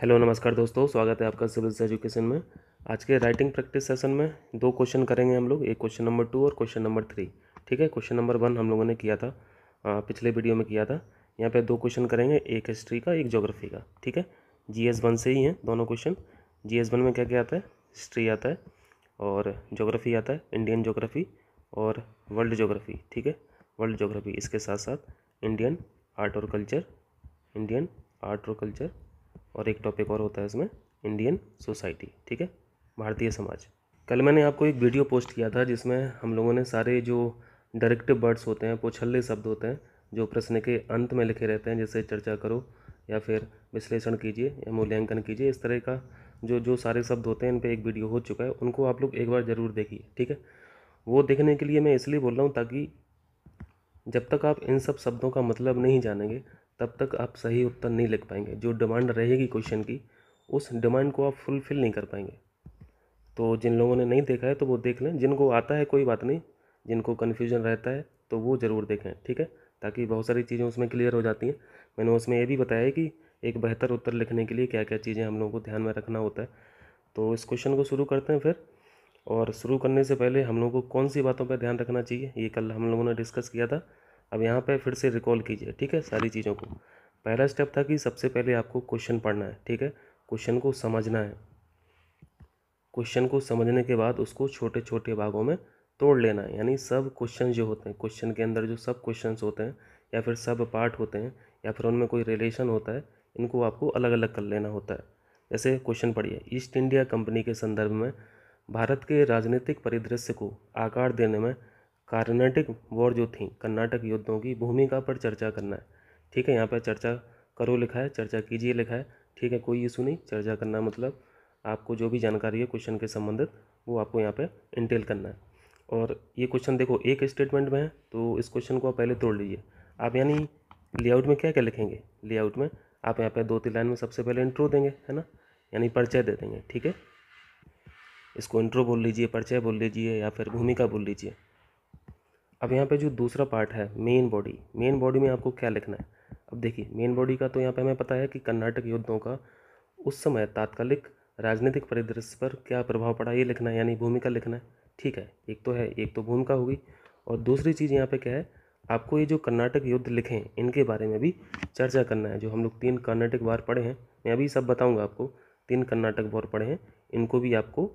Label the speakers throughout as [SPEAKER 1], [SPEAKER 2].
[SPEAKER 1] hello नमस्कार दोस्तों स्वागत है आपका सिविल्स एजुकेशन में आज के राइटिंग प्रैक्टिस सेशन में दो क्वेश्चन करेंगे हम लोग एक क्वेश्चन नंबर टू और क्वेश्चन नंबर थ्री ठीक है क्वेश्चन नंबर वन हम लोगों ने किया था आ, पिछले वीडियो में किया था यहाँ पे दो क्वेश्चन करेंगे एक हिस्ट्री का एक जोग्राफी का ठीक है जी एस वन से ही हैं दोनों क्वेश्चन जी एस वन में क्या क्या आता है हिस्ट्री आता है और जोग्राफी आता है इंडियन जोग्राफी और वर्ल्ड जोग्राफी ठीक है वर्ल्ड जोग्राफी इसके साथ साथ इंडियन आर्ट और कल्चर इंडियन आर्ट और कल्चर और एक टॉपिक और होता है इसमें इंडियन सोसाइटी ठीक है भारतीय समाज कल मैंने आपको एक वीडियो पोस्ट किया था जिसमें हम लोगों ने सारे जो डायरेक्टिव वर्ड्स होते हैं पोछल्ले शब्द होते हैं जो प्रश्न के अंत में लिखे रहते हैं जैसे चर्चा करो या फिर विश्लेषण कीजिए या मूल्यांकन कीजिए इस तरह का जो जो सारे शब्द होते हैं इन पर एक वीडियो हो चुका है उनको आप लोग एक बार ज़रूर देखिए ठीक है वो देखने के लिए मैं इसलिए बोल रहा हूँ ताकि जब तक आप इन सब शब्दों का मतलब नहीं जानेंगे तब तक आप सही उत्तर नहीं लिख पाएंगे जो डिमांड रहेगी क्वेश्चन की उस डिमांड को आप फुलफ़िल नहीं कर पाएंगे तो जिन लोगों ने नहीं देखा है तो वो देख लें जिनको आता है कोई बात नहीं जिनको कन्फ्यूजन रहता है तो वो ज़रूर देखें ठीक है ताकि बहुत सारी चीज़ें उसमें क्लियर हो जाती हैं मैंने उसमें ये भी बताया है कि एक बेहतर उत्तर लिखने के लिए क्या क्या चीज़ें हम लोगों को ध्यान में रखना होता है तो इस क्वेश्चन को शुरू करते हैं फिर और शुरू करने से पहले हम लोगों को कौन सी बातों पर ध्यान रखना चाहिए ये कल हम लोगों ने डिस्कस किया था अब यहाँ पे फिर से रिकॉल कीजिए ठीक है सारी चीज़ों को पहला स्टेप था कि सबसे पहले आपको क्वेश्चन पढ़ना है ठीक है क्वेश्चन को समझना है क्वेश्चन को समझने के बाद उसको छोटे छोटे भागों में तोड़ लेना है यानी सब क्वेश्चन जो होते हैं क्वेश्चन के अंदर जो सब क्वेश्चन होते हैं या फिर सब पार्ट होते हैं या फिर उनमें कोई रिलेशन होता है इनको आपको अलग अलग कर लेना होता है जैसे क्वेश्चन पढ़िए ईस्ट इंडिया कंपनी के संदर्भ में भारत के राजनीतिक परिदृश्य को आकार देने में कार्नाटिक वॉर जो थी कर्नाटक युद्धों की भूमिका पर चर्चा करना है ठीक है यहाँ पर चर्चा करो लिखा है चर्चा कीजिए लिखा है ठीक है कोई इशू नहीं चर्चा करना मतलब आपको जो भी जानकारी है क्वेश्चन के संबंधित वो आपको यहाँ पे इंटेल करना है और ये क्वेश्चन देखो एक स्टेटमेंट में है तो इस क्वेश्चन को आप पहले तोड़ लीजिए आप यानी लेआउट में क्या क्या लिखेंगे लेआउट में आप यहाँ पे दो तीन लाइन में सबसे पहले इंट्रो देंगे है ना यानी परिचय दे देंगे ठीक है इसको इंट्रो बोल लीजिए परिचय बोल लीजिए या फिर भूमिका बोल लीजिए अब यहाँ पे जो दूसरा पार्ट है मेन बॉडी मेन बॉडी में आपको क्या लिखना है अब देखिए मेन बॉडी का तो यहाँ पे हमें पता है कि कर्नाटक युद्धों का उस समय तात्कालिक राजनीतिक परिदृश्य पर क्या प्रभाव पड़ा ये लिखना है यानी भूमिका लिखना है ठीक है एक तो है एक तो भूमिका होगी और दूसरी चीज़ यहाँ पे क्या है आपको ये जो कर्नाटक युद्ध लिखें इनके बारे में भी चर्चा करना है जो हम लोग तीन कर्नाटक वार पढ़े हैं मैं अभी सब बताऊँगा आपको तीन कर्नाटक वार पढ़े हैं इनको भी आपको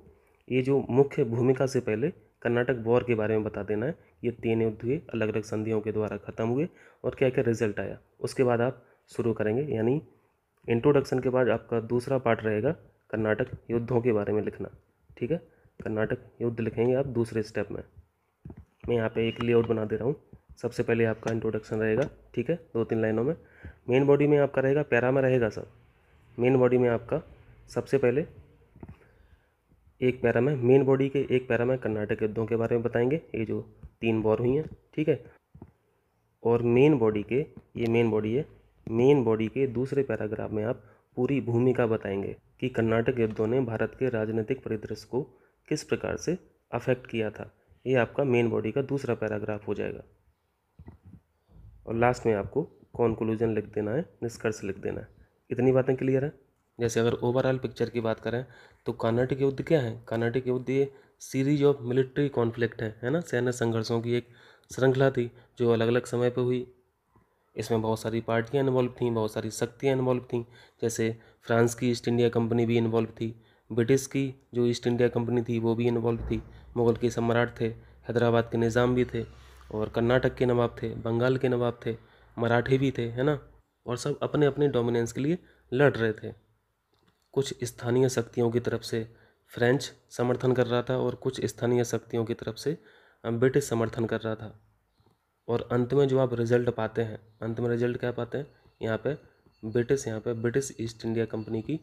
[SPEAKER 1] ये जो मुख्य भूमिका से पहले कर्नाटक वॉर के बारे में बता देना है ये तीन युद्ध हुए अलग अलग संधियों के द्वारा ख़त्म हुए और क्या क्या रिजल्ट आया उसके बाद आप शुरू करेंगे यानी इंट्रोडक्शन के बाद आपका दूसरा पार्ट रहेगा कर्नाटक युद्धों के बारे में लिखना ठीक है कर्नाटक युद्ध लिखेंगे आप दूसरे स्टेप में मैं यहाँ पे एक लेआउट बना दे रहा हूँ सबसे पहले आपका इंट्रोडक्शन रहेगा ठीक है दो तीन लाइनों में मेन बॉडी में आपका रहेगा पैरा में रहेगा सब मेन बॉडी में आपका सबसे पहले एक पैरा में मेन बॉडी के एक पैरा में कर्नाटक युद्धों के बारे में बताएंगे ये जो तीन बॉर हुई हैं ठीक है और मेन बॉडी के ये मेन बॉडी है मेन बॉडी के दूसरे पैराग्राफ में आप पूरी भूमिका बताएंगे कि कर्नाटक युद्धों ने भारत के राजनीतिक परिदृश्य को किस प्रकार से अफेक्ट किया था ये आपका मेन बॉडी का दूसरा पैराग्राफ हो जाएगा और लास्ट में आपको कॉन्क्लूजन लिख देना है निष्कर्ष लिख देना है इतनी बातें क्लियर है जैसे अगर ओवरऑल पिक्चर की बात करें तो कर्नाटक युद्ध क्या है कर्नाटक युद्ध ये सीरीज ऑफ मिलिट्री कॉन्फ्लिक्ट है है ना सैन्य संघर्षों की एक श्रृंखला थी जो अलग अलग समय पर हुई इसमें बहुत सारी पार्टियाँ इन्वॉल्व थीं बहुत सारी शक्तियाँ इन्वॉल्व थीं जैसे फ्रांस की ईस्ट इंडिया कंपनी भी इन्वॉल्व थी ब्रिटिश की जो ईस्ट इंडिया कंपनी थी वो भी इन्वॉल्व थी मुगल के सम्राट थे हैदराबाद के निज़ाम भी थे और कर्नाटक के नवाब थे बंगाल के नवाब थे मराठे भी थे है ना और सब अपने अपने डोमिनेंस के लिए लड़ रहे थे कुछ स्थानीय शक्तियों की तरफ से फ्रेंच समर्थन कर रहा था और कुछ स्थानीय शक्तियों की तरफ से ब्रिटिश समर्थन कर रहा था और अंत में जो आप रिज़ल्ट पाते हैं अंत में रिज़ल्ट क्या पाते हैं यहाँ पे ब्रिटिश यहाँ पे ब्रिटिश ईस्ट इंडिया कंपनी की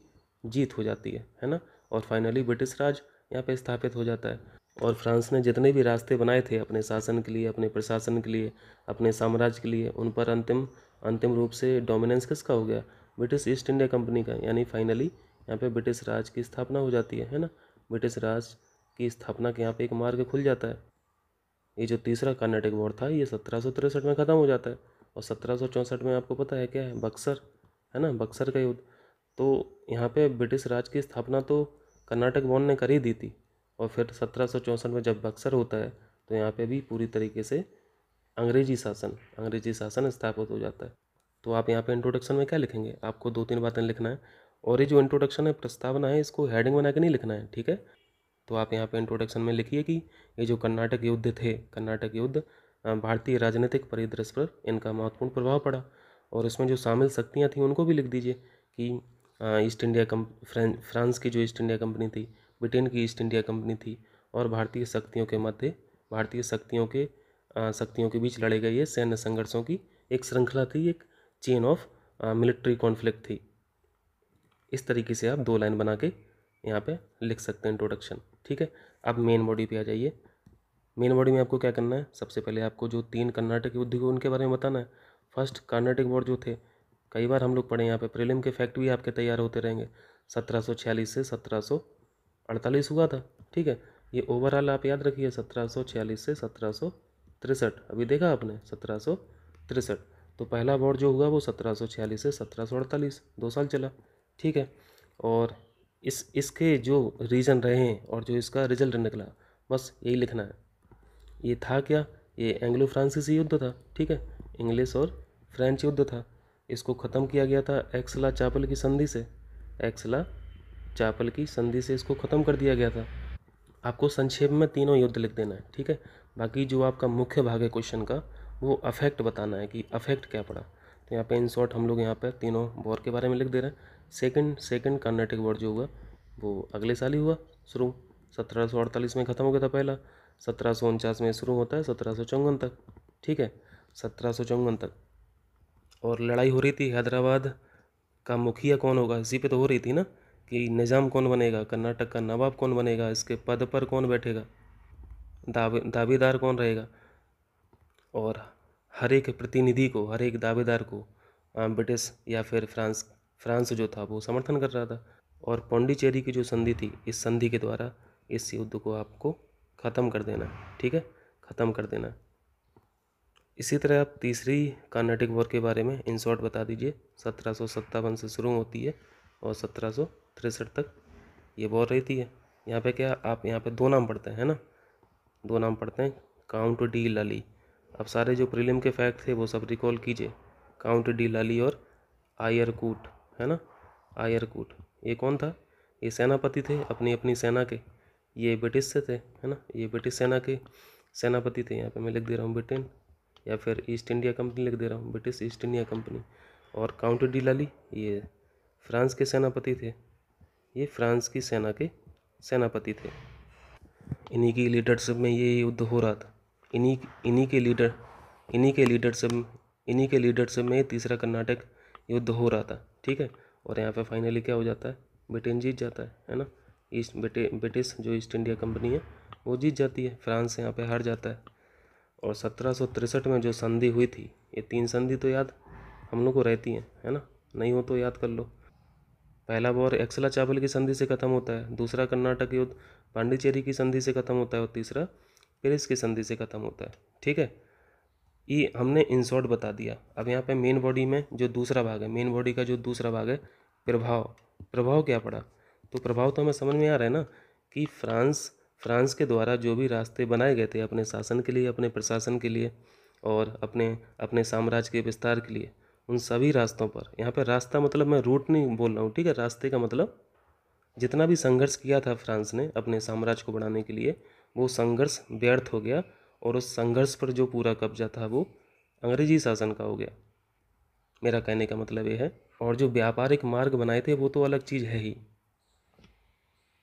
[SPEAKER 1] जीत हो जाती है है ना और फाइनली ब्रिटिश राज यहाँ पे स्थापित हो जाता है और फ्रांस ने जितने भी रास्ते बनाए थे अपने शासन के लिए अपने प्रशासन के लिए अपने साम्राज्य के लिए उन पर अंतिम अंतिम रूप से डोमिनेंस किसका हो गया ब्रिटिश ईस्ट इंडिया कंपनी का यानी फाइनली यहाँ पे ब्रिटिश राज की स्थापना हो जाती है है ना ब्रिटिश राज की स्थापना के यहाँ पे एक मार्ग खुल जाता है ये जो तीसरा कर्नाटक वॉर था ये सत्रह में ख़त्म हो जाता है और सत्रह में आपको पता है क्या है बक्सर है ना बक्सर का युद्ध तो यहाँ पे ब्रिटिश राज की स्थापना तो कर्नाटक वॉर ने कर ही दी थी और फिर सत्रह में जब बक्सर होता है तो यहाँ पे भी पूरी तरीके से अंग्रेजी शासन अंग्रेजी शासन स्थापित हो जाता है तो आप यहाँ पे इंट्रोडक्शन में क्या लिखेंगे आपको दो तीन बातें लिखना है और ये जो इंट्रोडक्शन है प्रस्तावना है इसको हेडिंग बना के नहीं लिखना है ठीक है तो आप यहाँ पे इंट्रोडक्शन में लिखिए कि ये जो कर्नाटक युद्ध थे कर्नाटक युद्ध भारतीय राजनीतिक परिदृश्य पर इनका महत्वपूर्ण प्रभाव पड़ा और इसमें जो शामिल शक्तियाँ थीं उनको भी लिख दीजिए कि ईस्ट इंडिया कम फ्रांस की जो ईस्ट इंडिया कंपनी थी ब्रिटेन की ईस्ट इंडिया कंपनी थी और भारतीय शक्तियों के मध्य भारतीय शक्तियों के शक्तियों के बीच लड़े गए ये सैन्य संघर्षों की एक श्रृंखला थी एक चेन ऑफ मिलिट्री कॉन्फ्लिक्ट थी इस तरीके से आप दो लाइन बना के यहाँ पे लिख सकते हैं इंट्रोडक्शन ठीक है अब मेन बॉडी पे आ जाइए मेन बॉडी में आपको क्या करना है सबसे पहले आपको जो तीन कर्नाटक युद्ध उनके बारे में बताना है फर्स्ट कर्नाटक वॉर जो थे कई बार हम लोग पढ़े यहाँ पे प्रिलिम के फैक्ट भी आपके तैयार होते रहेंगे सत्रह से सत्रह हुआ था ठीक है ये ओवरऑल आप याद रखिए सत्रह से सत्रह अभी देखा आपने सत्रह तो पहला वॉर जो हुआ वो छियालीस से अड़तालीस दो साल चला ठीक है और इस इसके जो रीज़न रहे हैं और जो इसका रिजल्ट निकला बस यही लिखना है ये था क्या ये एंग्लो फ्रांसीसी युद्ध था ठीक है इंग्लिश और फ्रेंच युद्ध था इसको ख़त्म किया गया था एक्सला चापल की संधि से एक्सला चापल की संधि से इसको ख़त्म कर दिया गया था आपको संक्षेप में तीनों युद्ध लिख देना है ठीक है बाकी जो आपका मुख्य भाग है क्वेश्चन का वो अफेक्ट बताना है कि अफेक्ट क्या पड़ा तो यहाँ पे इन शॉर्ट हम लोग यहाँ पे तीनों बोर के बारे में लिख दे रहे हैं सेकंड सेकंड कर्नाटक वॉर जो हुआ वो अगले साल ही हुआ शुरू सत्रह में ख़त्म हो गया था पहला सत्रह में शुरू होता है सत्रह तक ठीक है सत्रह तक और लड़ाई हो रही थी हैदराबाद का मुखिया कौन होगा इसी पे तो हो रही थी ना कि निज़ाम कौन बनेगा कर्नाटक का नवाब कौन बनेगा इसके पद पर कौन बैठेगा दावे दावेदार कौन रहेगा और हर एक प्रतिनिधि को हर एक दावेदार को ब्रिटिश या फिर फ्रांस फ्रांस जो था वो समर्थन कर रहा था और पौंडीचेरी की जो संधि थी इस संधि के द्वारा इस युद्ध को आपको ख़त्म कर देना ठीक है ख़त्म कर देना इसी तरह आप तीसरी कर्नाटिक वॉर के बारे में इन शॉर्ट बता दीजिए सत्रह से शुरू होती है और सत्रह तक ये वॉर रहती है यहाँ पे क्या आप यहाँ पे दो नाम पढ़ते हैं ना दो नाम पढ़ते हैं काउंट डी लाली अब सारे जो प्रीलिम के फैक्ट थे वो सब रिकॉल कीजिए काउंट डी लाली और आयरकूट है ना आयरकूट ये कौन था ये सेनापति थे अपनी अपनी सेना के ये ब्रिटिश से थे है ना ये ब्रिटिश सेना के सेनापति थे यहाँ पे मैं लिख दे रहा हूँ ब्रिटेन या फिर ईस्ट इंडिया कंपनी लिख दे रहा हूँ ब्रिटिश ईस्ट इंडिया कंपनी और काउंट डी लाली ये फ्रांस के सेनापति थे ये फ्रांस की सेना के सेनापति थे इन्हीं की लीडरशिप में ये युद्ध हो रहा था इन्हीं इन्हीं के लीडर इन्हीं के लीडरशिप इन्हीं के लीडरशिप में तीसरा कर्नाटक युद्ध हो रहा था ठीक है और यहाँ पे फाइनली क्या हो जाता है ब्रिटेन जीत जाता है है ना ईस्ट ब्रिटे ब्रिटिश जो ईस्ट इंडिया कंपनी है वो जीत जाती है फ्रांस यहाँ पे हार जाता है और सत्रह में जो संधि हुई थी ये तीन संधि तो याद हम लोग को रहती हैं है ना नहीं हो तो याद कर लो पहला बार एक्सला चावल की संधि से ख़त्म होता है दूसरा कर्नाटक युद्ध पांडिचेरी की संधि से ख़त्म होता है और तीसरा पेरिस की संधि से ख़त्म होता है ठीक है ये हमने इन शॉर्ट बता दिया अब यहाँ पे मेन बॉडी में जो दूसरा भाग है मेन बॉडी का जो दूसरा भाग है प्रभाव प्रभाव क्या पड़ा तो प्रभाव तो हमें समझ में आ रहा है ना कि फ्रांस फ्रांस के द्वारा जो भी रास्ते बनाए गए थे अपने शासन के लिए अपने प्रशासन के लिए और अपने अपने साम्राज्य के विस्तार के लिए उन सभी रास्तों पर यहाँ पर रास्ता मतलब मैं रूट नहीं बोल रहा हूँ ठीक है रास्ते का मतलब जितना भी संघर्ष किया था फ्रांस ने अपने साम्राज्य को बढ़ाने के लिए वो संघर्ष व्यर्थ हो गया और उस संघर्ष पर जो पूरा कब्जा था वो अंग्रेजी शासन का हो गया मेरा कहने का मतलब ये है और जो व्यापारिक मार्ग बनाए थे वो तो अलग चीज़ है ही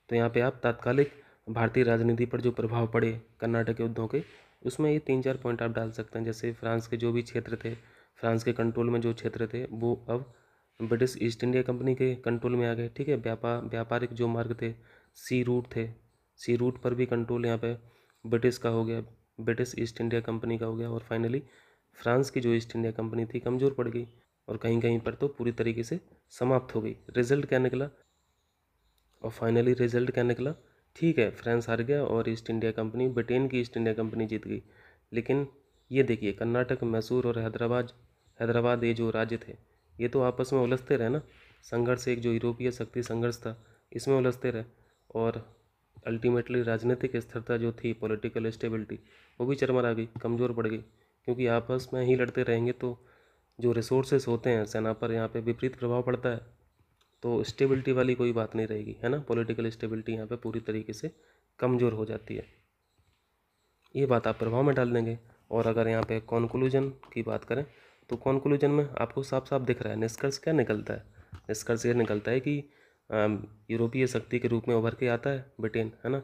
[SPEAKER 1] तो यहाँ पे आप तात्कालिक भारतीय राजनीति पर जो प्रभाव पड़े कर्नाटक युद्धों के उसमें ये तीन चार पॉइंट आप डाल सकते हैं जैसे फ्रांस के जो भी क्षेत्र थे फ्रांस के कंट्रोल में जो क्षेत्र थे वो अब ब्रिटिश ईस्ट इंडिया कंपनी के कंट्रोल में आ गए ठीक है व्यापार व्यापारिक जो मार्ग थे सी रूट थे सी रूट पर भी कंट्रोल यहाँ पे ब्रिटिश का हो गया ब्रिटिश ईस्ट इंडिया कंपनी का हो गया और फाइनली फ्रांस की जो ईस्ट इंडिया कंपनी थी कमज़ोर पड़ गई और कहीं कहीं पर तो पूरी तरीके से समाप्त हो गई रिजल्ट क्या निकला और फाइनली रिजल्ट क्या निकला ठीक है फ्रांस हार गया और ईस्ट इंडिया कंपनी ब्रिटेन की ईस्ट इंडिया कंपनी जीत गई लेकिन ये देखिए कर्नाटक मैसूर और हैदराबाद हैदराबाद ये जो राज्य थे ये तो आपस में उलझते रहे ना संघर्ष एक जो यूरोपीय शक्ति संघर्ष था इसमें उलझते रहे और अल्टीमेटली राजनीतिक स्थिरता जो थी पॉलिटिकल स्टेबिलिटी वो भी चरमरा गई कमज़ोर पड़ गई क्योंकि आपस में ही लड़ते रहेंगे तो जो रिसोर्सेस होते हैं सेना पर यहाँ पे विपरीत प्रभाव पड़ता है तो स्टेबिलिटी वाली कोई बात नहीं रहेगी है ना पॉलिटिकल स्टेबिलिटी यहाँ पे पूरी तरीके से कमज़ोर हो जाती है ये बात आप प्रभाव में डाल देंगे और अगर यहाँ पे कॉन्क्लूजन की बात करें तो कॉन्क्लूजन में आपको साफ साफ दिख रहा है निष्कर्ष क्या निकलता है निष्कर्ष ये निकलता है कि यूरोपीय शक्ति के रूप में उभर के आता है ब्रिटेन है ना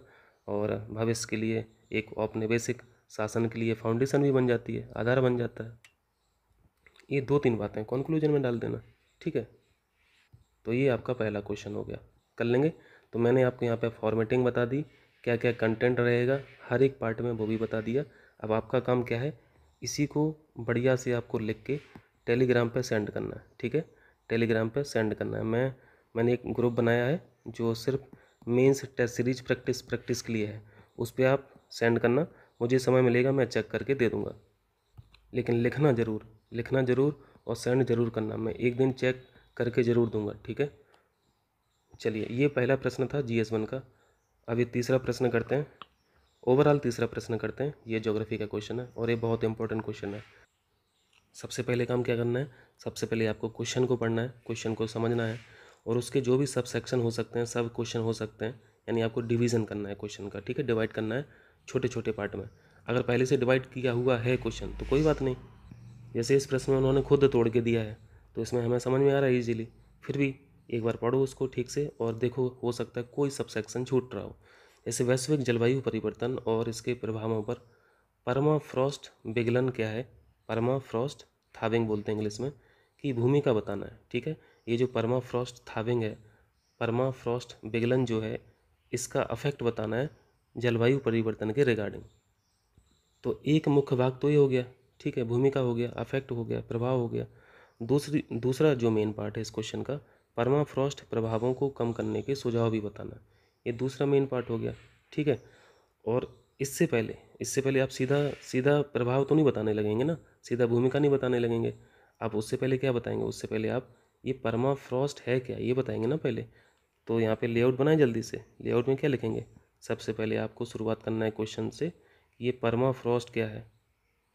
[SPEAKER 1] और भविष्य के लिए एक औपनिवेशिक शासन के लिए फाउंडेशन भी बन जाती है आधार बन जाता है ये दो तीन बातें कंक्लूजन में डाल देना ठीक है तो ये आपका पहला क्वेश्चन हो गया कर लेंगे तो मैंने आपको यहाँ पे फॉर्मेटिंग बता दी क्या क्या कंटेंट रहेगा हर एक पार्ट में वो भी बता दिया अब आपका काम क्या है इसी को बढ़िया से आपको लिख के टेलीग्राम पर सेंड करना है ठीक है टेलीग्राम पर सेंड करना है मैं मैंने एक ग्रुप बनाया है जो सिर्फ mains test series practice practice के लिए है उस पर आप सेंड करना मुझे समय मिलेगा मैं चेक करके दे दूँगा लेकिन लिखना ज़रूर लिखना ज़रूर और सेंड ज़रूर करना मैं एक दिन चेक करके ज़रूर दूँगा ठीक है चलिए ये पहला प्रश्न था जी एस वन का अब ये तीसरा प्रश्न करते हैं ओवरऑल तीसरा प्रश्न करते हैं ये ज्योग्राफी का क्वेश्चन है और ये बहुत इंपॉर्टेंट क्वेश्चन है सबसे पहले काम क्या करना है सबसे पहले आपको क्वेश्चन को पढ़ना है क्वेश्चन को समझना है और उसके जो भी सब सेक्शन हो सकते हैं सब क्वेश्चन हो सकते हैं यानी आपको डिवीज़न करना है क्वेश्चन का ठीक है डिवाइड करना है छोटे छोटे पार्ट में अगर पहले से डिवाइड किया हुआ है क्वेश्चन तो कोई बात नहीं जैसे इस प्रश्न में उन्होंने खुद तोड़ के दिया है तो इसमें हमें समझ में आ रहा है ईजिली फिर भी एक बार पढ़ो उसको ठीक से और देखो हो सकता है कोई सब सेक्शन छूट रहा हो जैसे वैश्विक जलवायु परिवर्तन और इसके प्रभावों पर परमा फ्रॉस्ट बिगलन क्या है परमा फ्रॉस्ट थाविंग बोलते हैं इंग्लिश में कि भूमिका बताना है ठीक है ये जो परमा फ्रॉस्ट थाविंग है परमा फ्रॉस्ट जो है इसका अफेक्ट बताना है जलवायु परिवर्तन के रिगार्डिंग तो एक मुख्य भाग तो ये हो गया ठीक है भूमिका हो गया अफेक्ट हो गया प्रभाव हो गया दूसरी दूसरा जो मेन पार्ट है इस क्वेश्चन का परमा फ्रॉस्ट प्रभावों को कम करने के सुझाव भी बताना ये दूसरा मेन पार्ट हो गया ठीक है और इससे पहले इससे पहले आप सीधा सीधा प्रभाव तो नहीं बताने लगेंगे ना सीधा भूमिका नहीं बताने लगेंगे आप उससे पहले क्या बताएंगे उससे पहले आप ये परमा फ्रॉस्ट है क्या ये बताएंगे ना पहले तो यहाँ पे लेआउट बनाए जल्दी से लेआउट में क्या लिखेंगे सबसे पहले आपको शुरुआत करना है क्वेश्चन से ये परमा फ्रॉस्ट क्या है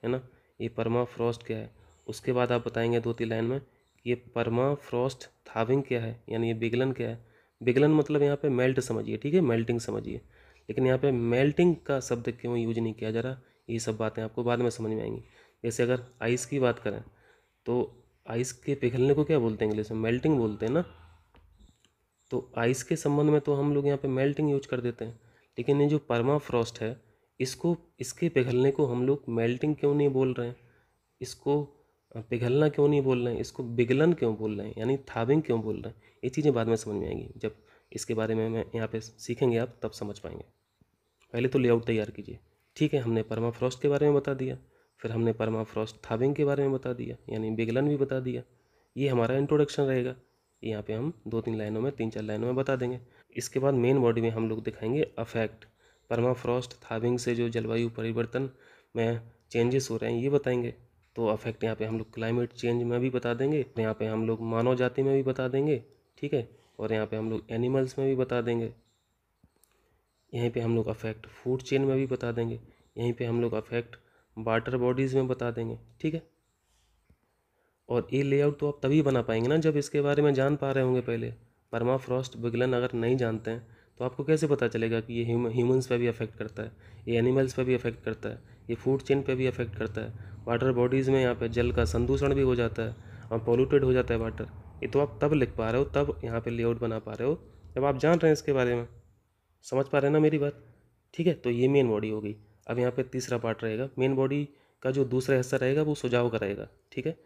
[SPEAKER 1] है ना ये परमा फ्रॉस्ट क्या है उसके बाद आप बताएंगे दो तीन लाइन में ये परमा फ्रॉस्ट थाविंग क्या है यानी ये बिगलन क्या है बिगलन मतलब यहाँ पे मेल्ट समझिए ठीक है मेल्टिंग समझिए लेकिन यहाँ पे मेल्टिंग का शब्द क्यों यूज नहीं किया जा रहा ये सब बातें आपको बाद में समझ में आएंगी जैसे अगर आइस की बात करें तो आइस के पिघलने को क्या बोलते हैं इंग्लिश में मेल्टिंग बोलते हैं ना तो आइस के संबंध में तो हम लोग यहाँ पे मेल्टिंग यूज कर देते हैं लेकिन ये जो परमा फ्रॉस्ट है इसको इसके पिघलने को हम लोग मेल्टिंग क्यों नहीं बोल रहे हैं इसको पिघलना क्यों नहीं बोल रहे हैं इसको बिगलन क्यों बोल रहे हैं यानी थाबिंग क्यों बोल रहे हैं ये चीज़ें बाद में समझ में आएंगी जब इसके बारे में मैं यहाँ पे सीखेंगे आप तब समझ पाएंगे पहले तो लेआउट तैयार कीजिए ठीक है हमने परमा फ्रॉस्ट के बारे में बता दिया फिर हमने परमाफ्रॉस्ट थाविंग के बारे में बता दिया यानी बिगलन भी बता दिया ये हमारा इंट्रोडक्शन रहेगा यहाँ पे हम दो तीन लाइनों में तीन चार लाइनों में बता देंगे इसके बाद मेन बॉडी में हम लोग दिखाएंगे अफेक्ट परमाफ्रॉस्ट थाविंग से जो जलवायु परिवर्तन में चेंजेस हो रहे हैं ये बताएंगे तो अफेक्ट यहाँ पे हम लोग क्लाइमेट चेंज में भी बता देंगे यहाँ पे हम लोग मानव जाति में भी बता देंगे ठीक है और यहाँ पे हम लोग एनिमल्स में भी बता देंगे यहीं पे हम लोग अफेक्ट फूड चेन में भी बता देंगे यहीं पे हम लोग अफेक्ट वाटर बॉडीज़ में बता देंगे ठीक है और ये लेआउट तो आप तभी बना पाएंगे ना जब इसके बारे में जान पा रहे होंगे पहले परमा फ्रॉस्ट बिगलन अगर नहीं जानते हैं तो आपको कैसे पता चलेगा कि ये ह्यूमंस पे भी अफेक्ट करता है ये एनिमल्स पे भी अफेक्ट करता है ये फूड चेन पे भी अफेक्ट करता है वाटर बॉडीज़ में यहाँ पे जल का संदूषण भी हो जाता है और पोल्यूटेड हो जाता है वाटर ये तो आप तब लिख पा रहे हो तब यहाँ पर लेआउट बना पा रहे हो जब आप जान रहे हैं इसके बारे में समझ पा रहे हैं ना मेरी बात ठीक है तो ये मेन बॉडी हो गई अब यहाँ पे तीसरा पार्ट रहेगा मेन बॉडी का जो दूसरा हिस्सा रहेगा वो सुझाव का रहेगा ठीक है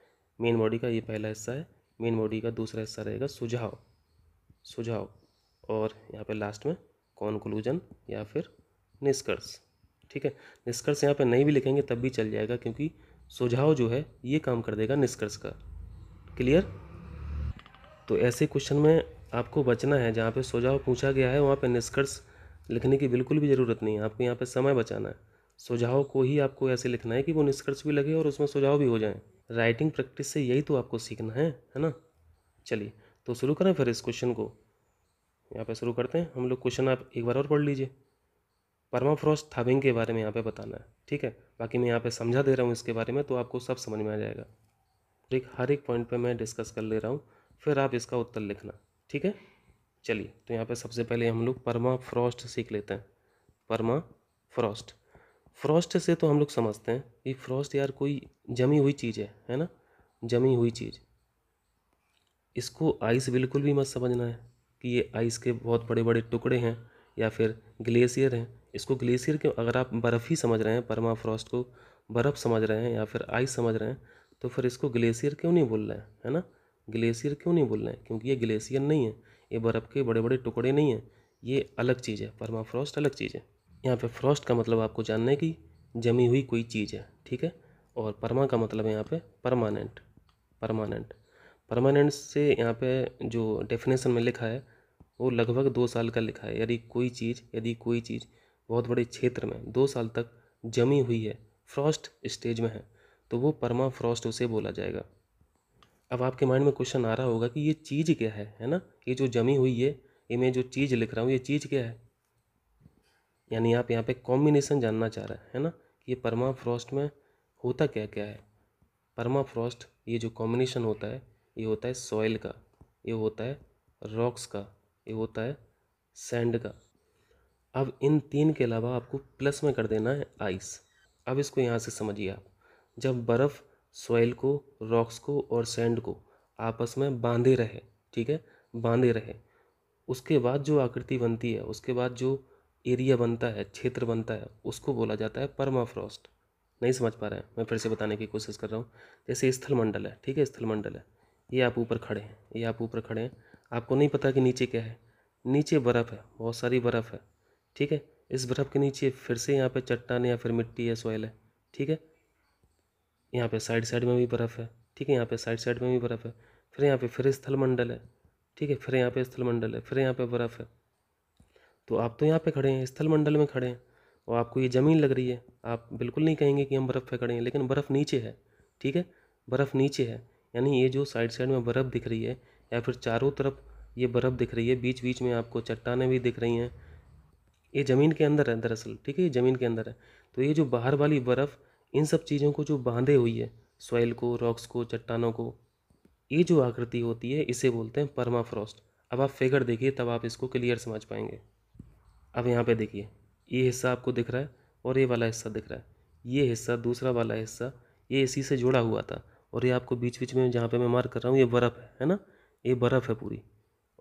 [SPEAKER 1] मेन बॉडी का ये पहला हिस्सा है मेन बॉडी का दूसरा हिस्सा रहेगा सुझाव सुझाव और यहाँ पे लास्ट में कॉन्क्लूजन या फिर निष्कर्ष ठीक है निष्कर्ष यहाँ पे नहीं भी लिखेंगे तब भी चल जाएगा क्योंकि सुझाव जो है ये काम कर देगा निष्कर्ष का क्लियर तो ऐसे क्वेश्चन में आपको बचना है जहाँ पे सुझाव पूछा गया है वहाँ पे निष्कर्ष लिखने की बिल्कुल भी ज़रूरत नहीं है आपको यहाँ पे समय बचाना है सुझाव को ही आपको ऐसे लिखना है कि वो निष्कर्ष भी लगे और उसमें सुझाव भी हो जाए राइटिंग प्रैक्टिस से यही तो आपको सीखना है है ना चलिए तो शुरू करें फिर इस क्वेश्चन को यहाँ पे शुरू करते हैं हम लोग क्वेश्चन आप एक बार और पढ़ लीजिए परमाफ्रॉस्ट थाबिंग के बारे में यहाँ पे बताना है ठीक है बाकी मैं यहाँ पे समझा दे रहा हूँ इसके बारे में तो आपको सब समझ में आ जाएगा ठीक हर एक पॉइंट पे मैं डिस्कस कर ले रहा हूँ फिर आप इसका उत्तर लिखना ठीक है चलिए तो यहाँ पे सबसे पहले हम लोग परमा फ्रॉस्ट सीख लेते हैं परमा फ्रॉस्ट फ्रॉस्ट से तो हम लोग समझते हैं कि फ्रॉस्ट यार कोई जमी हुई चीज़ है है ना जमी हुई चीज़ इसको आइस बिल्कुल भी मत समझना है कि ये आइस के बहुत बड़े बड़े टुकड़े हैं या फिर ग्लेशियर हैं इसको ग्लेशियर के अगर आप बर्फ़ ही समझ रहे हैं परमा फ्रॉस्ट को बर्फ़ समझ रहे हैं या फिर आइस समझ रहे हैं तो फिर इसको ग्लेशियर क्यों नहीं बोल रहे हैं है ना ग्लेशियर क्यों नहीं बोल रहे हैं क्योंकि ये ग्लेशियर नहीं है ये बर्फ़ के बड़े बड़े टुकड़े नहीं हैं ये अलग चीज़ है परमा फ्रॉस्ट अलग चीज़ है यहाँ पे फ्रॉस्ट का मतलब आपको जानना है कि जमी हुई कोई चीज़ है ठीक है और परमा का मतलब यहाँ पे परमानेंट परमानेंट परमानेंट से यहाँ पे जो डेफिनेशन में लिखा है वो लगभग दो साल का लिखा है यदि कोई चीज़ यदि कोई चीज़ बहुत बड़े क्षेत्र में दो साल तक जमी हुई है फ्रॉस्ट स्टेज में है तो वो परमा फ्रॉस्ट उसे बोला जाएगा अब आपके माइंड में क्वेश्चन आ रहा होगा कि ये चीज़ क्या है है ना ये जो जमी हुई है ये मैं जो चीज़ लिख रहा हूँ ये चीज़ क्या है यानी आप यहाँ पे कॉम्बिनेशन जानना चाह रहे हैं है ना कि ये परमा फ्रॉस्ट में होता क्या क्या है परमा फ्रॉस्ट ये जो कॉम्बिनेशन होता है ये होता है सॉइल का ये होता है रॉक्स का ये होता है सैंड का अब इन तीन के अलावा आपको प्लस में कर देना है आइस अब इसको यहाँ से समझिए आप जब बर्फ़ सॉइल को रॉक्स को और सैंड को आपस में बांधे रहे ठीक है बांधे रहे उसके बाद जो आकृति बनती है उसके बाद जो एरिया बनता है क्षेत्र बनता है उसको बोला जाता है परमाफ्रॉस्ट नहीं समझ पा रहे हैं मैं फिर से बताने की कोशिश कर रहा हूँ जैसे स्थलमंडल है ठीक है स्थलमंडल है ये आप ऊपर खड़े हैं ये आप ऊपर खड़े हैं आपको नहीं पता कि नीचे क्या है नीचे बर्फ़ है बहुत सारी बर्फ़ है ठीक है इस बर्फ़ के नीचे फिर से यहाँ पे चट्टान या फिर मिट्टी या सॉइल है ठीक है यहाँ पे साइड साइड में भी बर्फ़ है ठीक है यहाँ पे साइड साइड में भी बर्फ़ है फिर यहाँ पे फिर स्थलमंडल है ठीक है फिर यहाँ पे स्थलमंडल है फिर यहाँ पे बर्फ़ है तो आप तो यहाँ पे खड़े हैं स्थल मंडल में खड़े हैं और आपको ये ज़मीन लग रही है आप बिल्कुल नहीं कहेंगे कि हम बर्फ़ पे खड़े हैं लेकिन बर्फ़ नीचे है ठीक है बर्फ़ नीचे है यानी ये जो साइड साइड में बर्फ़ दिख रही है या फिर चारों तरफ ये बर्फ़ दिख रही है बीच बीच में आपको चट्टाने भी दिख रही हैं ये ज़मीन के अंदर है दरअसल ठीक है ये ज़मीन के अंदर है तो ये जो बाहर वाली बर्फ़ इन सब चीज़ों को जो बांधे हुई है सॉइल को रॉक्स को चट्टानों को ये जो आकृति होती है इसे बोलते हैं परमाफ्रॉस्ट अब आप फिगर देखिए तब आप इसको क्लियर समझ पाएंगे अब यहाँ पे देखिए ये हिस्सा आपको दिख रहा है और ये वाला हिस्सा दिख रहा है ये हिस्सा दूसरा वाला हिस्सा ये इसी से जुड़ा हुआ था और ये आपको बीच बीच में जहाँ पे मैं मार कर रहा हूँ ये बर्फ़ है है ना ये बर्फ़ है पूरी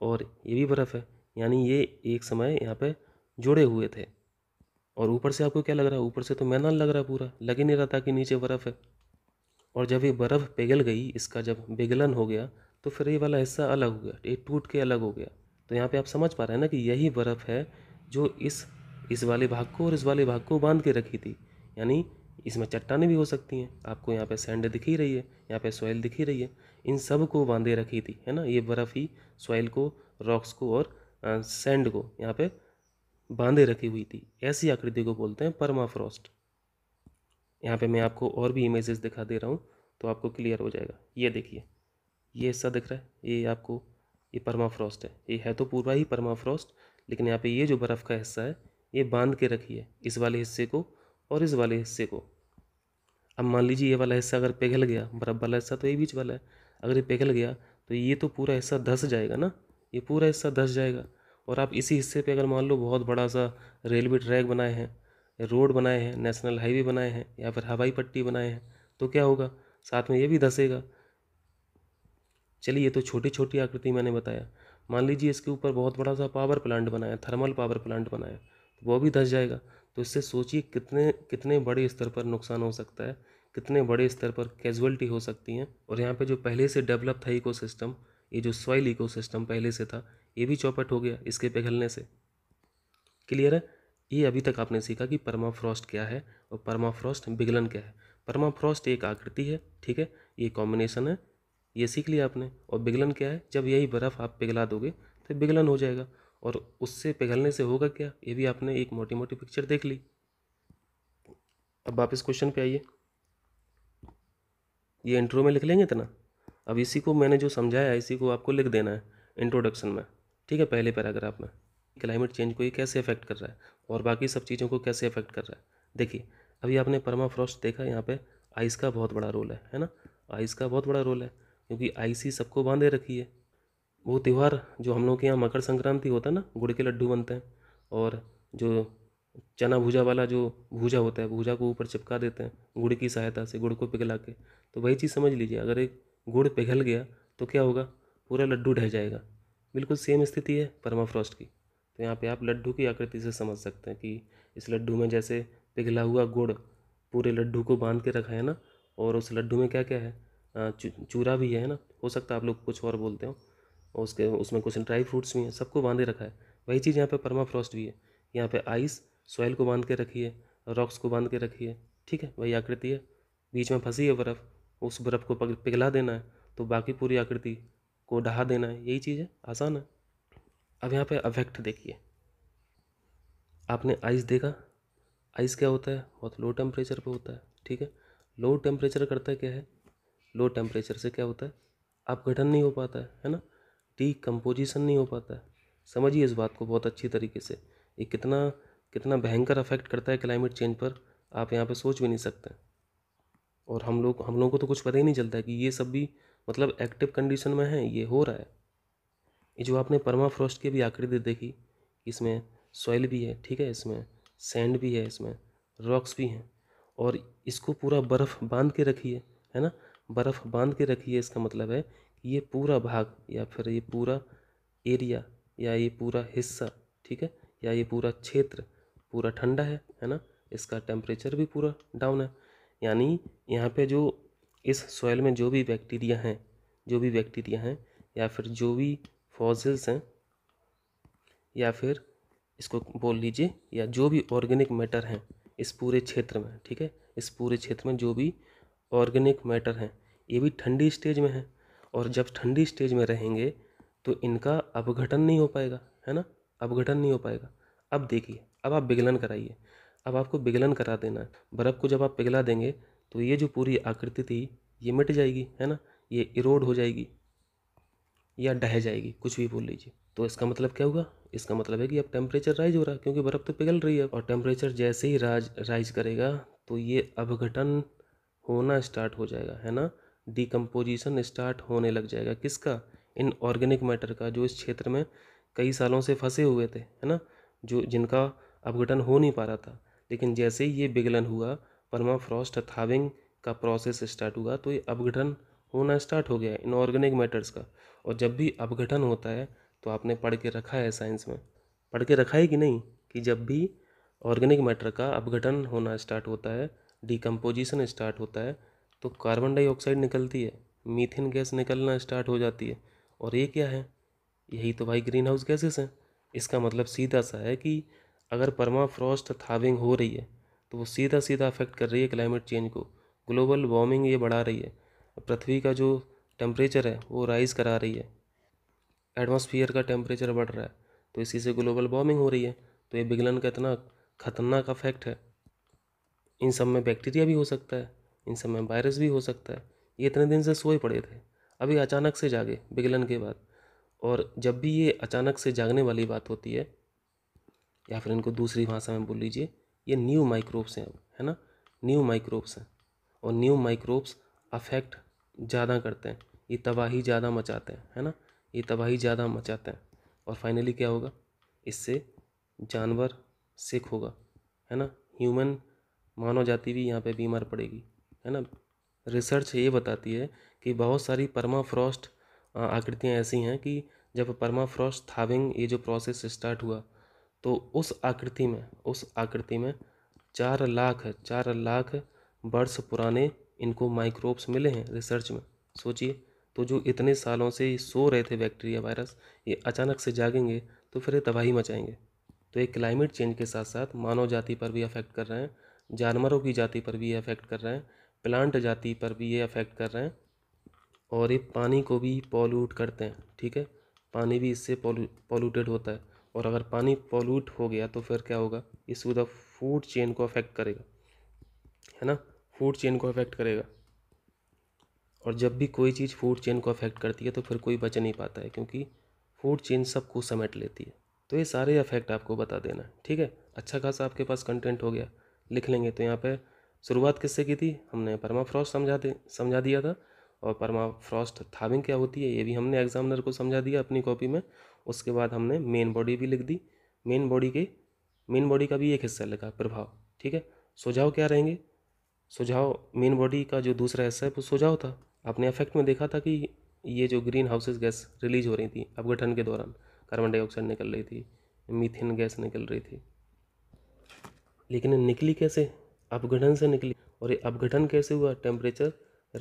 [SPEAKER 1] और ये भी बर्फ़ है यानी ये एक समय यहाँ पर जुड़े हुए थे और ऊपर से आपको क्या लग रहा है ऊपर से तो मैदान लग रहा है पूरा लग ही नहीं रहा था कि नीचे बर्फ़ है और जब ये बर्फ़ पिघल गई इसका जब बिगलन हो गया तो फिर ये वाला हिस्सा अलग हो गया ये टूट के अलग हो गया तो यहाँ पे आप समझ पा रहे हैं ना कि यही बर्फ़ है जो इस इस वाले भाग को और इस वाले भाग को बांध के रखी थी यानी इसमें चट्टाने भी हो सकती हैं आपको यहाँ पे सैंड दिख ही रही है यहाँ पे सॉइल दिख ही रही है इन सब को बांधे रखी थी है ना ये बर्फ़ ही सॉइल को रॉक्स को और सैंड को यहाँ पे बांधे रखी हुई थी ऐसी आकृति को बोलते हैं परमाफ्रॉस्ट यहाँ पे मैं आपको और भी इमेजेस दिखा दे रहा हूँ तो आपको क्लियर हो जाएगा ये देखिए ये हिस्सा दिख रहा है ये आपको ये परमाफ्रॉस्ट है ये है तो पूरा ही परमाफ्रॉस्ट लेकिन यहाँ पे ये जो बर्फ़ का हिस्सा है ये बांध के रखिए इस वाले हिस्से को और इस वाले हिस्से को अब मान लीजिए ये वाला हिस्सा अगर पिघल गया बर्फ़ वाला हिस्सा तो ये बीच वाला है अगर ये पिघल गया तो ये तो पूरा हिस्सा धस जाएगा ना ये पूरा हिस्सा धस जाएगा और आप इसी हिस्से पर अगर मान लो बहुत बड़ा सा रेलवे ट्रैक बनाए हैं रोड बनाए हैं नेशनल हाईवे बनाए हैं या फिर हवाई पट्टी बनाए हैं तो क्या होगा साथ में ये भी धसेगा चलिए ये तो छोटी छोटी आकृति मैंने बताया मान लीजिए इसके ऊपर बहुत बड़ा सा पावर प्लांट बनाया थर्मल पावर प्लांट बनाया तो वो भी धस जाएगा तो इससे सोचिए कितने कितने बड़े स्तर पर नुकसान हो सकता है कितने बड़े स्तर पर कैजुअल्टी हो सकती हैं और यहाँ पे जो पहले से डेवलप था सिस्टम ये जो सॉइल सिस्टम पहले से था ये भी चौपट हो गया इसके पिघलने से क्लियर है ये अभी तक आपने सीखा कि परमाफ्रॉस्ट क्या है और परमाफ्रॉस्ट बिगलन क्या है परमाफ्रॉस्ट एक आकृति है ठीक है ये कॉम्बिनेशन है ये सीख लिया आपने और पिघलन क्या है जब यही बर्फ़ आप पिघला दोगे तो पिघलन हो जाएगा और उससे पिघलने से होगा क्या ये भी आपने एक मोटी मोटी पिक्चर देख ली अब वापस क्वेश्चन पे आइए ये इंट्रो में लिख लेंगे इतना अब इसी को मैंने जो समझाया इसी को आपको लिख देना है इंट्रोडक्शन में ठीक है पहले पैराग्राफ में क्लाइमेट चेंज को ये कैसे अफेक्ट कर रहा है और बाकी सब चीज़ों को कैसे अफेक्ट कर रहा है देखिए अभी आपने परमा फ्रॉस्ट देखा यहाँ पे आइस का बहुत बड़ा रोल है है ना आइस का बहुत बड़ा रोल है क्योंकि आईसी सबको बांधे रखी है वो त्यौहार जो हम लोग के यहाँ मकर संक्रांति होता है ना गुड़ के लड्डू बनते हैं और जो चना भूजा वाला जो भूजा होता है भूजा को ऊपर चिपका देते हैं गुड़ की सहायता से गुड़ को पिघला के तो वही चीज़ समझ लीजिए अगर एक गुड़ पिघल गया तो क्या होगा पूरा लड्डू ढह जाएगा बिल्कुल सेम स्थिति है परमाफ्रॉस्ट की तो यहाँ पे आप लड्डू की आकृति से समझ सकते हैं कि इस लड्डू में जैसे पिघला हुआ गुड़ पूरे लड्डू को बांध के रखा है ना और उस लड्डू में क्या क्या है चूरा भी है ना हो सकता है आप लोग कुछ और बोलते हो और उसके उसमें कुछ ड्राई फ्रूट्स भी हैं सबको बांधे रखा है वही चीज़ यहाँ पर परमा फ्रॉस्ट भी है यहाँ पर आइस सॉइल को बांध के रखी है रॉक्स को बांध के रखी है ठीक है वही आकृति है बीच में फंसी है बर्फ़ उस बर्फ़ को पिघला देना है तो बाकी पूरी आकृति को ढहा देना है यही चीज़ है आसान है अब यहाँ पे अफेक्ट देखिए आपने आइस देखा आइस क्या होता है बहुत लो टेम्परेचर पे होता है ठीक है लो टेम्परेचर करता क्या है लो टेम्परेचर से क्या होता है अपघटन नहीं हो पाता है है ना डीकम्पोजिशन नहीं हो पाता है समझिए इस बात को बहुत अच्छी तरीके से ये कितना कितना भयंकर अफेक्ट करता है क्लाइमेट चेंज पर आप यहाँ पे सोच भी नहीं सकते और हम लोग हम लोगों को तो कुछ पता ही नहीं चलता है कि ये सब भी मतलब एक्टिव कंडीशन में है ये हो रहा है ये जो आपने परमा फ्रॉस्ट की भी आकृति देखी इसमें सॉइल भी है ठीक है इसमें सैंड भी है इसमें रॉक्स भी हैं और इसको पूरा बर्फ़ बांध के रखी है है ना बर्फ़ बांध के रखी है इसका मतलब है कि ये पूरा भाग या फिर ये पूरा एरिया या ये पूरा हिस्सा ठीक है या ये पूरा क्षेत्र पूरा ठंडा है है ना इसका टेम्परेचर भी पूरा डाउन है यानी यहाँ पे जो इस सॉइल में जो भी बैक्टीरिया हैं जो भी बैक्टीरिया हैं या फिर जो भी फॉजल्स हैं या फिर इसको बोल लीजिए या जो भी ऑर्गेनिक मैटर हैं इस पूरे क्षेत्र में ठीक है इस पूरे क्षेत्र में जो भी ऑर्गेनिक मैटर हैं ये भी ठंडी स्टेज में हैं और जब ठंडी स्टेज में रहेंगे तो इनका अपघटन नहीं हो पाएगा है ना अपघटन नहीं हो पाएगा अब देखिए अब आप बिगलन कराइए अब आपको बिगलन करा देना है बर्फ़ को जब आप पिघला देंगे तो ये जो पूरी आकृति थी ये मिट जाएगी है ना ये इरोड हो जाएगी या ढह जाएगी कुछ भी बोल लीजिए तो इसका मतलब क्या होगा इसका मतलब है कि अब टेम्परेचर राइज हो रहा है क्योंकि बर्फ़ तो पिघल रही है और टेम्परेचर जैसे ही राज राइज करेगा तो ये अवघटन होना स्टार्ट हो जाएगा है ना डिकम्पोजिशन स्टार्ट होने लग जाएगा किसका इन ऑर्गेनिक मैटर का जो इस क्षेत्र में कई सालों से फंसे हुए थे है ना जो जिनका अपघटन हो नहीं पा रहा था लेकिन जैसे ही ये बिगलन हुआ परमा फ्रॉस्ट थाविंग का प्रोसेस स्टार्ट हुआ तो ये अपघटन होना स्टार्ट हो गया इन ऑर्गेनिक मैटर्स का और जब भी अपघटन होता है तो आपने पढ़ के रखा है साइंस में पढ़ के रखा है कि नहीं कि जब भी ऑर्गेनिक मैटर का अपघटन होना स्टार्ट होता है डिकम्पोजिशन स्टार्ट होता है तो कार्बन डाइऑक्साइड निकलती है मीथेन गैस निकलना स्टार्ट हो जाती है और ये क्या है यही तो भाई ग्रीन हाउस गैसेस हैं इसका मतलब सीधा सा है कि अगर परमा फ्रॉस्ट थाविंग हो रही है तो वो सीधा सीधा अफेक्ट कर रही है क्लाइमेट चेंज को ग्लोबल वार्मिंग ये बढ़ा रही है पृथ्वी का जो टेम्परेचर है वो राइज़ करा रही है एटमोसफियर का टेम्परेचर बढ़ रहा है तो इसी से ग्लोबल वार्मिंग हो रही है तो ये बिगलन का इतना खतरनाक अफेक्ट है इन सब में बैक्टीरिया भी हो सकता है इन सब में वायरस भी हो सकता है ये इतने दिन से सोए पड़े थे अभी अचानक से जागे बिगलन के बाद और जब भी ये अचानक से जागने वाली बात होती है या फिर इनको दूसरी भाषा में बोल लीजिए ये न्यू माइक्रोब्स हैं अब है ना न्यू माइक्रोब्स हैं और न्यू माइक्रोब्स अफेक्ट ज़्यादा करते हैं ये तबाही ज़्यादा मचाते हैं है ना ये तबाही ज़्यादा मचाते हैं और फाइनली क्या होगा इससे जानवर सिक होगा है ना ह्यूमन मानव जाति भी यहाँ पे बीमार पड़ेगी है ना रिसर्च ये बताती है कि बहुत सारी परमा फ्रॉस्ट आकृतियाँ ऐसी हैं कि जब परमा फ्रॉस्ट थाविंग ये जो प्रोसेस स्टार्ट हुआ तो उस आकृति में उस आकृति में चार लाख चार लाख वर्ष पुराने इनको माइक्रोब्स मिले हैं रिसर्च में सोचिए तो जो इतने सालों से सो रहे थे बैक्टीरिया वायरस ये अचानक से जागेंगे तो फिर ये तबाही मचाएंगे तो ये क्लाइमेट चेंज के साथ साथ मानव जाति पर भी अफेक्ट कर रहे हैं जानवरों की जाति पर भी ये अफेक्ट कर रहे हैं प्लांट जाति पर भी ये अफेक्ट कर रहे हैं और ये पानी को भी पॉल्यूट करते हैं ठीक है पानी भी इससे पॉल्यूटेड होता है और अगर पानी पॉल्यूट हो गया तो फिर क्या होगा इस सीधा फूड चेन को अफेक्ट करेगा है ना फूड चेन को अफेक्ट करेगा और जब भी कोई चीज़ फूड चेन को अफेक्ट करती है तो फिर कोई बच नहीं पाता है क्योंकि फूड चेन सबको समेट लेती है तो ये सारे अफेक्ट आपको बता देना है ठीक है अच्छा खासा आपके पास कंटेंट हो गया लिख लेंगे तो यहाँ पे शुरुआत किससे की थी हमने परमा फ्रॉस्ट समझा दे समझा दिया था और परमा फ्रॉस्ट थाविंग क्या होती है ये भी हमने एग्जामिनर को समझा दिया अपनी कॉपी में उसके बाद हमने मेन बॉडी भी लिख दी मेन बॉडी के मेन बॉडी का भी एक हिस्सा लिखा प्रभाव ठीक है सुझाव क्या रहेंगे सुझाव मेन बॉडी का जो दूसरा हिस्सा है वो सुझाव था आपने इफेक्ट में देखा था कि ये जो ग्रीन हाउसेज गैस रिलीज हो रही थी अपगठन के दौरान कार्बन डाइऑक्साइड निकल रही थी मीथेन गैस निकल रही थी लेकिन निकली कैसे अपघटन से निकली और ये अपघटन कैसे हुआ टेम्परेचर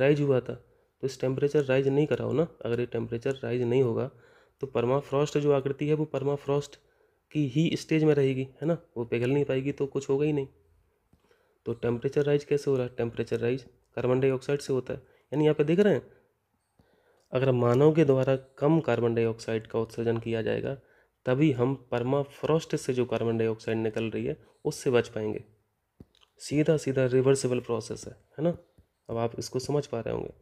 [SPEAKER 1] राइज हुआ था तो इस टेम्परेचर राइज नहीं कराओ ना अगर ये टेम्परेचर राइज नहीं होगा तो परमा फ्रॉस्ट जो आकृति है वो परमा फ्रॉस्ट की ही स्टेज में रहेगी है ना वो पिघल नहीं पाएगी तो कुछ होगा ही नहीं तो टेम्परेचर राइज कैसे हो रहा है टेम्परेचर राइज कार्बन डाइऑक्साइड से होता है यानी यहाँ पे देख रहे हैं अगर मानव के द्वारा कम कार्बन डाइऑक्साइड का उत्सर्जन किया जाएगा तभी हम फ्रॉस्ट से जो कार्बन डाइऑक्साइड निकल रही है उससे बच पाएंगे सीधा सीधा रिवर्सिबल प्रोसेस है है ना अब आप इसको समझ पा रहे होंगे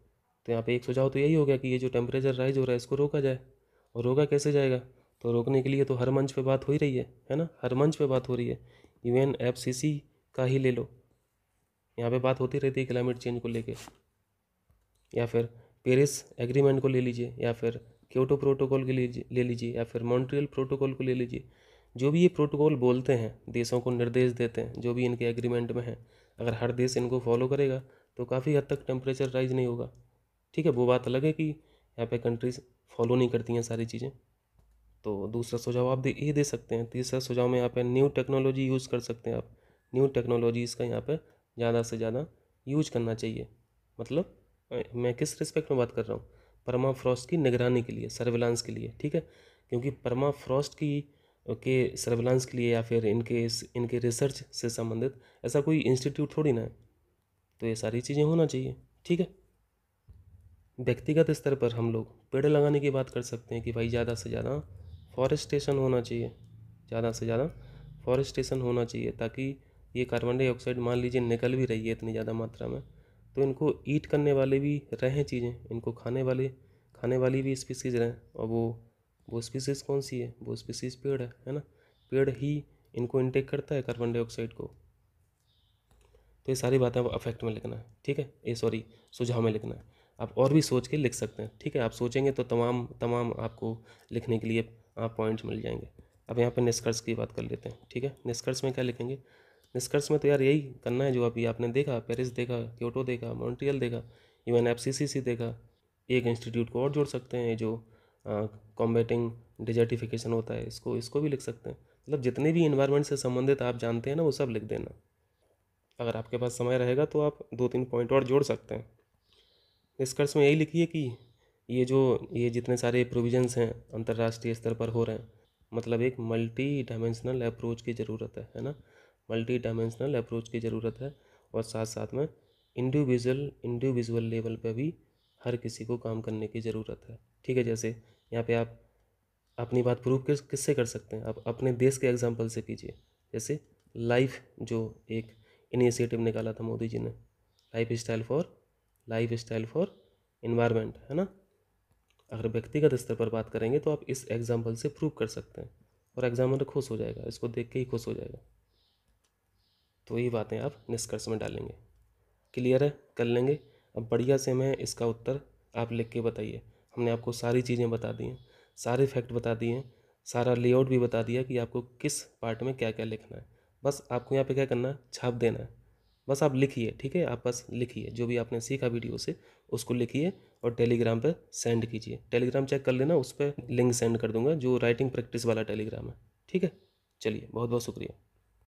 [SPEAKER 1] तो यहाँ पे एक सुझाव तो यही हो गया कि ये जो टेम्परेचर राइज हो रहा है इसको रोका जाए और रोका कैसे जाएगा तो रोकने के लिए तो हर मंच पे बात हो ही रही है है ना हर मंच पे बात हो रही है इवन एफ का ही ले लो यहाँ पे बात होती रहती है क्लाइमेट चेंज को लेके या फिर पेरिस एग्रीमेंट को ले लीजिए या फिर क्योटो प्रोटोकॉल के लिए ले लीजिए या फिर मॉन्ट्रियल प्रोटोकॉल को ले लीजिए जो भी ये प्रोटोकॉल बोलते हैं देशों को निर्देश देते हैं जो भी इनके एग्रीमेंट में है अगर हर देश इनको फॉलो करेगा तो काफ़ी हद तक टेम्परेचर राइज नहीं होगा ठीक है वो बात अलग है कि यहाँ पे कंट्रीज फॉलो नहीं करती हैं सारी चीज़ें तो दूसरा सुझाव आप दे ये दे सकते हैं तीसरा सुझाव में यहाँ पे न्यू टेक्नोलॉजी यूज़ कर सकते हैं आप न्यू टेक्नोलॉजीज़ का यहाँ पे ज़्यादा से ज़्यादा यूज करना चाहिए मतलब मैं किस रिस्पेक्ट में बात कर रहा हूँ परमा फ्रॉस्ट की निगरानी के लिए सर्विलांस के लिए ठीक है क्योंकि परमा फ्रॉस्ट की के सर्विलांस के लिए या फिर इनके इनके रिसर्च से संबंधित ऐसा कोई इंस्टीट्यूट थोड़ी ना है तो ये सारी चीज़ें होना चाहिए ठीक है व्यक्तिगत स्तर पर हम लोग पेड़ लगाने की बात कर सकते हैं कि भाई ज़्यादा से ज़्यादा फॉरेस्टेशन होना चाहिए ज़्यादा से ज़्यादा फॉरेस्टेशन होना चाहिए ताकि ये कार्बन डाइऑक्साइड मान लीजिए निकल भी रही है इतनी ज़्यादा मात्रा में तो इनको ईट करने वाले भी रहें चीज़ें इनको खाने वाले खाने वाली भी स्पीसीज़ रहें और वो वो स्पीसीज़ कौन सी है वो स्पीसीज़ पेड़ है है ना पेड़ ही इनको इंटेक करता है कार्बन डाइऑक्साइड को तो ये सारी बातें अफेक्ट में लिखना है ठीक है ये सॉरी सुझाव में लिखना है आप और भी सोच के लिख सकते हैं ठीक है आप सोचेंगे तो तमाम तमाम आपको लिखने के लिए आप पॉइंट्स मिल जाएंगे अब यहाँ पर निष्कर्ष की बात कर लेते हैं ठीक है निष्कर्ष में क्या लिखेंगे निष्कर्ष में तो यार यही करना है जो अभी आपने देखा पेरिस देखा क्योटो देखा मॉन्ट्रियल देखा इवन एफ देखा एक इंस्टीट्यूट को और जोड़ सकते हैं जो कॉम्बेटिंग डिजर्टिफिकेशन होता है इसको इसको भी लिख सकते हैं मतलब जितने भी इन्वायरमेंट से संबंधित आप जानते हैं ना वो सब लिख देना अगर आपके पास समय रहेगा तो आप दो तीन पॉइंट और जोड़ सकते हैं निष्कर्ष में यही लिखिए कि ये जो ये जितने सारे प्रोविजंस हैं अंतर्राष्ट्रीय स्तर पर हो रहे हैं मतलब एक मल्टी डायमेंशनल अप्रोच की ज़रूरत है है ना मल्टी डायमेंशनल अप्रोच की ज़रूरत है और साथ साथ में इंडिविजुअल इंडिविजुअल लेवल पर भी हर किसी को काम करने की ज़रूरत है ठीक है जैसे यहाँ पे आप अपनी बात प्रूव किस किससे कर सकते हैं आप अपने देश के एग्जाम्पल से कीजिए जैसे लाइफ जो एक इनिशिएटिव निकाला था मोदी जी ने lifestyle for lifestyle for environment है ना अगर व्यक्तिगत स्तर पर बात करेंगे तो आप इस एग्जाम्पल से प्रूव कर सकते हैं और एग्जामिनर खुश हो जाएगा इसको देख के ही खुश हो जाएगा तो यही बातें आप निष्कर्ष में डालेंगे क्लियर है कर लेंगे अब बढ़िया से मैं इसका उत्तर आप लिख के बताइए हमने आपको सारी चीज़ें बता दी हैं सारे फैक्ट बता दिए हैं सारा लेआउट भी बता दिया कि आपको किस पार्ट में क्या क्या लिखना है बस आपको यहाँ पे क्या करना है छाप देना है बस आप लिखिए ठीक है आप बस लिखिए जो भी आपने सीखा वीडियो से उसको लिखिए और टेलीग्राम पर सेंड कीजिए टेलीग्राम चेक कर लेना उस पर लिंक सेंड कर दूंगा जो राइटिंग प्रैक्टिस वाला टेलीग्राम है ठीक है चलिए बहुत बहुत शुक्रिया